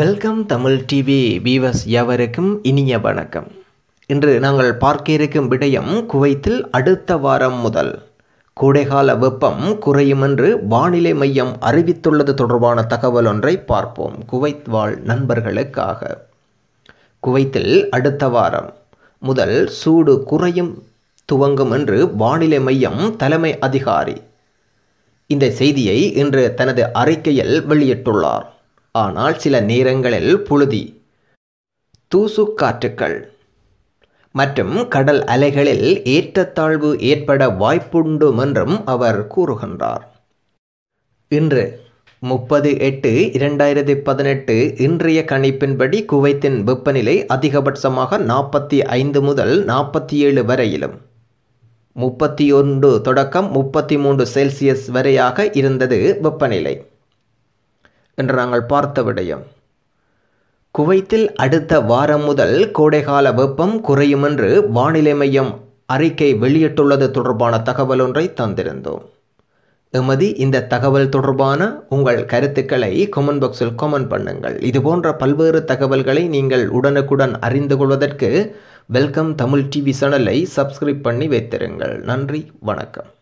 welcome Tamil TV viewers எவருக்கும் இனிய வணக்கம் இன்று நாங்கள் பார்க்க இருக்கும் விடயம் குவைத்தில் அடுத்த வாரம் முதல் கோடைகால வெப்பம் குறையும் என்று வானிலை மையம் அறிவித்துள்ளது தொடர்பான தகவல் ஒன்றை பார்ப்போம் குவைத் வாழ் நண்பர்களுக்காக குவைத்தில் அடுத்த வாரம் முதல் சூடு குறையும் துவங்கும் என்று வானிலை மையம் தலைமை அதிகாரி இந்த செய்தியை இன்று தனது அறிக்கையில் வெளியிட்டுள்ளார் ஆனால் சில நேரங்களில் புழுதி தூசுக்காற்றுக்கள் மற்றும் கடல் அலைகளில் ஏற்றத்தாழ்வு ஏற்பட வாய்ப்புண்டும் என்றும் அவர் கூறுகின்றார் இன்று முப்பது எட்டு இரண்டாயிரத்தி பதினெட்டு இன்றைய கணிப்பின்படி குவைத்தின் வெப்பநிலை அதிகபட்சமாக நாற்பத்தி ஐந்து முதல் நாற்பத்தி ஏழு வரையிலும் முப்பத்தி ஒன்று தொடக்கம் முப்பத்தி மூன்று செல்சியஸ் வரையாக இருந்தது வெப்பநிலை என்று நாங்கள் பார்த்த விடயம் குவைத்தில் அடுத்த வாரம் முதல் கோடைகால வெப்பம் குறையும் என்று வானிலை மையம் அறிக்கை வெளியிட்டுள்ளது தொடர்பான தகவல் ஒன்றை தந்திருந்தோம் எமது இந்த தகவல் தொடர்பான உங்கள் கருத்துக்களை கொமெண்ட் பாக்ஸில் கொமெண்ட் பண்ணுங்கள் இதுபோன்ற பல்வேறு தகவல்களை நீங்கள் உடனுக்குடன் அறிந்து கொள்வதற்கு வெல்கம் தமிழ் டிவி சேனலை சப்ஸ்கிரைப் பண்ணி வைத்திருங்கள் நன்றி வணக்கம்